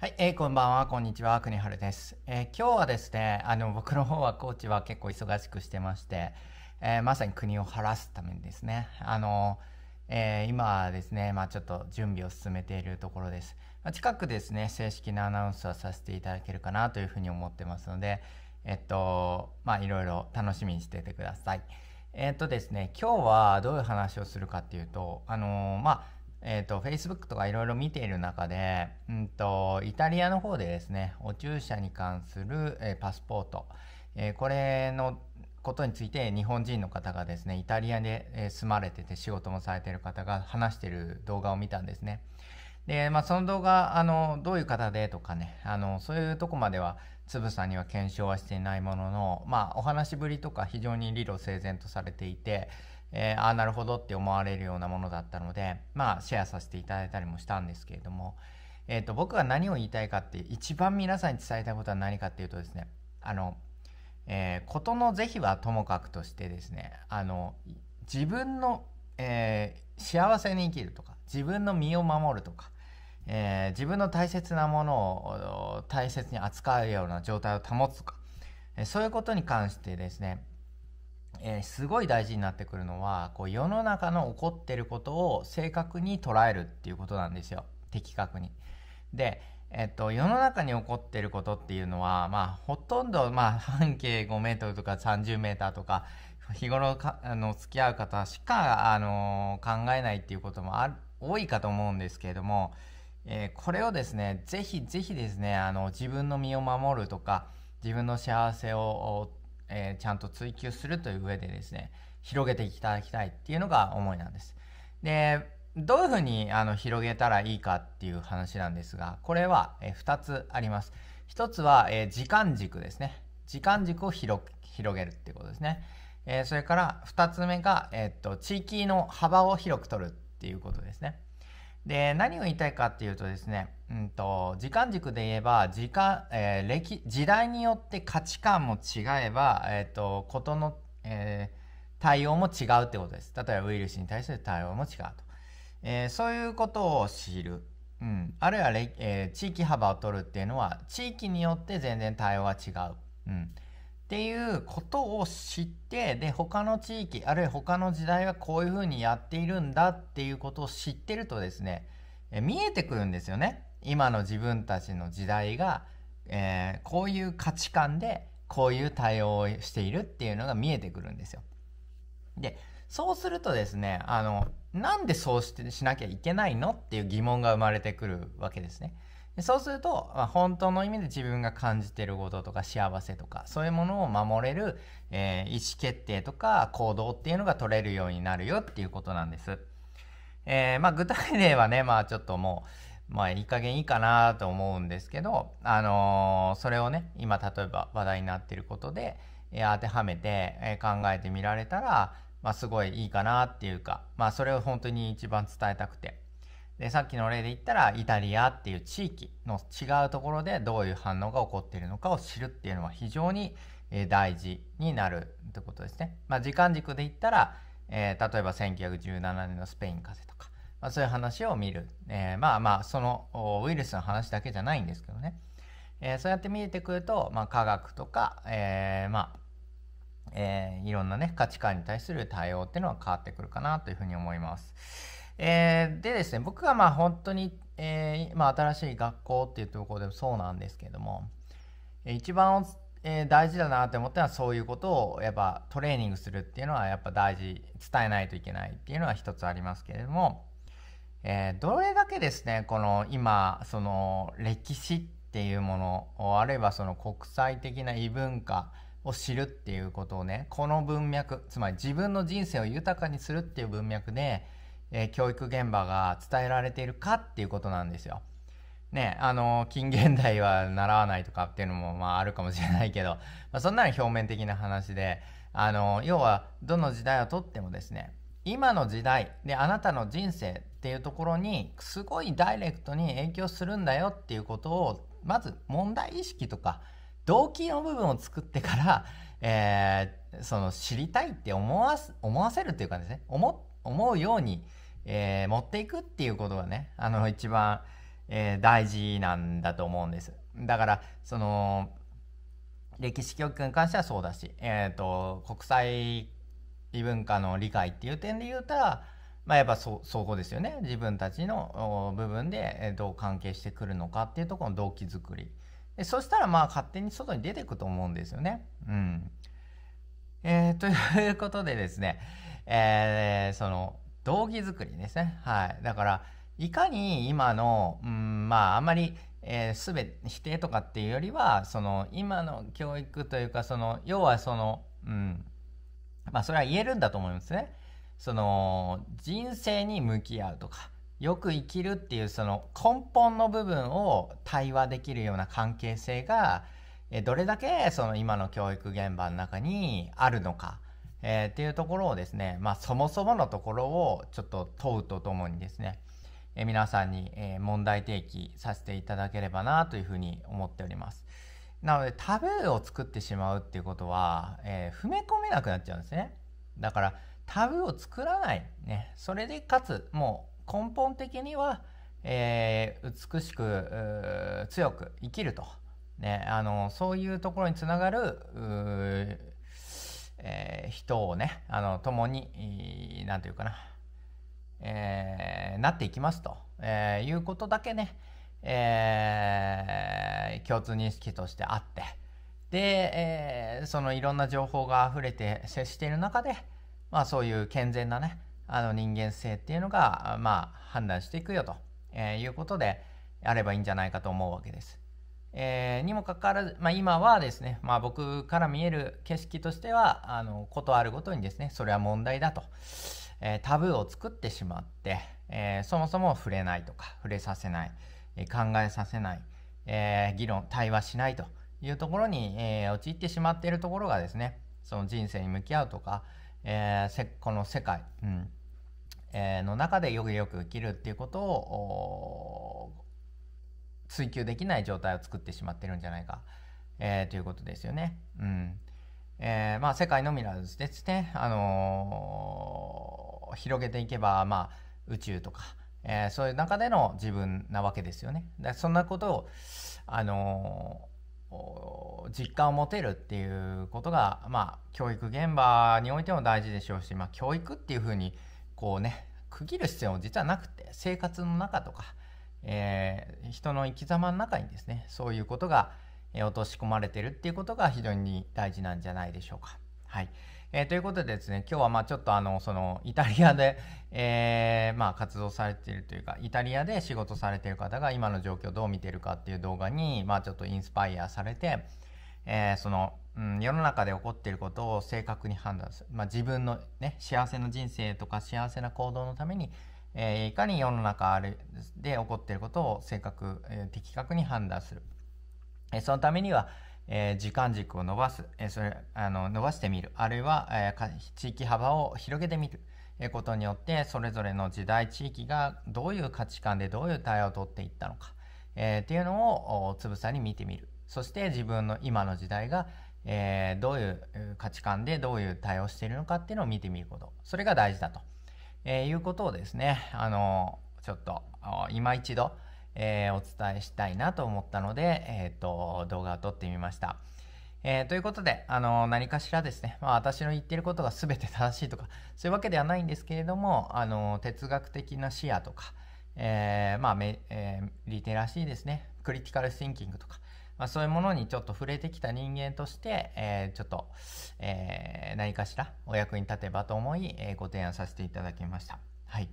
はい、えー、こんばんは、こんにちは、国春です。えー、今日はですね、あの、僕の方はコーチは結構忙しくしてまして、えー、まさに国を晴らすためにですね、あの、えー、今ですね、まあちょっと準備を進めているところです。まあ、近くですね、正式なアナウンスはさせていただけるかなというふうに思ってますので、えっと、まあいろいろ楽しみにしててください。えっとですね、今日はどういう話をするかっていうと、あのまあえっ、ー、と、Facebook とかいろいろ見ている中で、うんと、イタリアの方でですね、お注射に関する、えー、パスポート、えー、これのことについて日本人の方がですね、イタリアで、え住まれてて仕事もされてる方が話してる動画を見たんですね。で、まあ、その動画、あの、どういう方でとかね、あの、そういうとこまでは、つぶさには検証はしていないものの、まあ、お話ぶりとか非常に理路整然とされていて、えー、ああなるほどって思われるようなものだったのでまあシェアさせていただいたりもしたんですけれども、えーと、僕が何を言いたいかって一番皆さんに伝えたいことは何かっていうとですねあの、えー、事の是非はともかくとしてですねあの自分の、えー、幸せに生きるとか自分の身を守るとか、えー、自分の大切なものを大切に扱うような状態を保つとか、えそういうことに関してですねえー、すごい大事になってくるのはこう世の中の起こってることを正確に捉えるっていうことなんですよ的確に。で、えっと、世の中に起こってることっていうのは、まあ、ほとんど、まあ、半径5メートルとか30メーターとか日頃かあの付き合う方しか、あのー、考えないっていうこともあ多いかと思うんですけれども、えー、これをですねぜひぜひですねあの自分の身を守るとか自分の幸せをえー、ちゃんと追求するという上でですね、広げていただきたいっていうのが思いなんです。で、どういうふうにあの広げたらいいかっていう話なんですが、これは、えー、2つあります。1つは、えー、時間軸ですね。時間軸を広広げるっていうことですね。えー、それから2つ目が、えー、っと、地域の幅を広く取るっていうことですね。で何を言いたいかっていうとですね、うんと、時間軸で言えば時間、えー、歴時代によって価値観も違えば、えーと、とことの、えー、対応も違うってことです。例えばウイルスに対する対応も違うと。えー、そういうことを知る。うん、あるいは、えー、地域幅を取るっていうのは地域によって全然対応は違う。うんっていうことを知ってで他の地域あるいは他の時代はこういうふうにやっているんだっていうことを知ってるとですねえ見えてくるんですよね今の自分たちの時代が、えー、こういう価値観でこういう対応をしているっていうのが見えてくるんですよ。でそうするとですねあのなんでそうしてしなきゃいけないのっていう疑問が生まれてくるわけですね。そうすると、まあ、本当の意味で自分が感じてることとか幸せとか、そういうものを守れる、えー、意思決定とか行動っていうのが取れるようになるよっていうことなんです。えー、まあ、具体例はね、まあちょっともう、まあいい加減いいかなと思うんですけど、あのー、それをね、今例えば話題になってることで、え当てはめて、え考えてみられたら、まあすごいいいかなっていうか、まあそれを本当に一番伝えたくて。でさっきの例で言ったらイタリアっていう地域の違うところでどういう反応が起こっているのかを知るっていうのは非常に大事になるってことですね。まあ、時間軸で言ったら、えー、例えば1917年のスペイン風邪とか、まあ、そういう話を見る、えー、まあまあそのウイルスの話だけじゃないんですけどね、えー、そうやって見えてくると、まあ、科学とか、えー、まあえー、いろんなね価値観に対する対応っていうのは変わってくるかなというふうに思います。えー、でですね、僕はまあ本当に、えー、ま新しい学校っていうところでもそうなんですけれども、一番、えー、大事だなって思ったのはそういうことをやっぱトレーニングするっていうのはやっぱ大事、伝えないといけないっていうのは一つありますけれども、えー、どれだけですね、この今、その歴史っていうもの、あるいはその国際的な異文化、を知るっていうことをねこの文脈つまり自分の人生を豊かにするっていう文脈でえー、教育現場が伝えられているかっていうことなんですよ。ね、あの、近現代は習わないとかっていうのもまああるかもしれないけど、まあ、そんなの表面的な話で、あの、要はどの時代をとってもですね、今の時代であなたの人生っていうところにすごいダイレクトに影響するんだよっていうことを、まず問題意識とか動機の部分を作ってから、えー、その知りたいって思わ思わせるっていうかですね、思、思うように、えー、持っていくっていうことがね、あの、一番、えー、大事なんだと思うんです。だから、その、歴史教育に関してはそうだし、えっ、ー、と、国際異文化の理解っていう点で言うたら、まあ、やっぱそそこですよね自分たちの部分でどう関係してくるのかっていうところの動機づくりでそしたらまあ勝手に外に出てくと思うんですよね。うんえー、ということでですね、えー、その道義作りですね。はい。だから、いかに今の、うん、まあ、あんまり、えー、全て否定とかっていうよりは、その、今の教育というか、その、要はその、うん、まあ、それは言えるんだと思いますね。その、人生に向き合うとか、よく生きるっていう、その根本の部分を対話できるような関係性が、どれだけその今の教育現場の中にあるのか。えー、っていうところをですね、まあ、そもそものところをちょっと問うとともにですね、えー、皆さんに、えー、問題提起させていただければなというふうに思っております。なのでタブーを作ってしまうっていうことは、えー、踏み込めなくなっちゃうんですね。だからタブーを作らない、ね、それでかつもう根本的には、えー、美しく強く生きると、ね、あのそういうところにつながるえー、人をね、あの、共に、何て言うかな、えー、なっていきますと、えー、いうことだけね、えー、共通認識としてあって、で、えー、そのいろんな情報が溢れて接している中で、まあそういう健全なね、あの人間性っていうのが、まあ判断していくよと、えー、いうことであればいいんじゃないかと思うわけです。えー、にもかかわらず、まあ、今はですね、まあ、僕から見える景色としてはあのこあるごとにですねそれは問題だと、えー、タブーを作ってしまって、えー、そもそも触れないとか触れさせない、え考えさせない、え議論対話しないというところに、え陥ってしまっているところがですねその人生に向き合うとか、えこの世界、うんえの中でよくよく生きるっていうことを追求できない状態を作ってしまってるんじゃないか、えー、ということですよね。うんえーまあ、世界のみならずですね、あのー、広げていけば、まあ、宇宙とか、えー、そういう中での自分なわけですよね。でそんなことを、あのー、実感を持てるっていうことが、まあ、教育現場においても大事でしょうし、まあ、教育っていうふうにこうね区切る必要も実はなくて生活の中とか、えー、人の生き様の中にですねそういうことが、え落とし込まれてるっていうことが非常に大事なんじゃないでしょうか。はいえー、ということでですね今日はまあちょっとあのそのイタリアで、えー、まあ、活動されているというかイタリアで仕事されている方が今の状況をどう見てるかっていう動画に、まあ、ちょっとインスパイアされて、えその、うん、世の中で起こっていることを正確に判断する、まあ、自分の、ね、幸せの人生とか幸せな行動のためにえいかに世の中で起こっていることを正確、え的確に判断する、えそのためには、え時間軸を伸ばす、えそれあの伸ばしてみるあるいは、え地域幅を広げてみることによってそれぞれの時代地域がどういう価値観でどういう対応をとっていったのか、えっていうのをつぶさに見てみるそして自分の今の時代がえー、どういう価値観でどういう対応しているのかっていうのを見てみることそれが大事だとえー、いうことをですね、あのちょっと今一度、えー、お伝えしたいなと思ったので、えーと、動画を撮ってみました。えー、ということで、あの何かしらですね、まあ、私の言ってることが全て正しいとかそういうわけではないんですけれども、あの哲学的な視野とか、えーまあえー、リテラシーですねクリティカルシンキングとかまあ、そういうものにちょっと触れてきた人間として、えー、ちょっと、えー、何かしらお役に立てばと思い、えー、ご提案させていただきました。はい。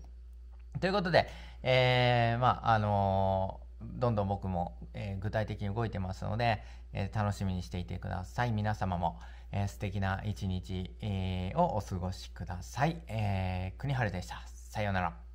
ということで、えー、まあ、あのどんどん僕も、え具体的に動いてますので、え楽しみにしていてください。皆様も、えー、素敵な一日、えをお過ごしください。えー、国春でした。さようなら。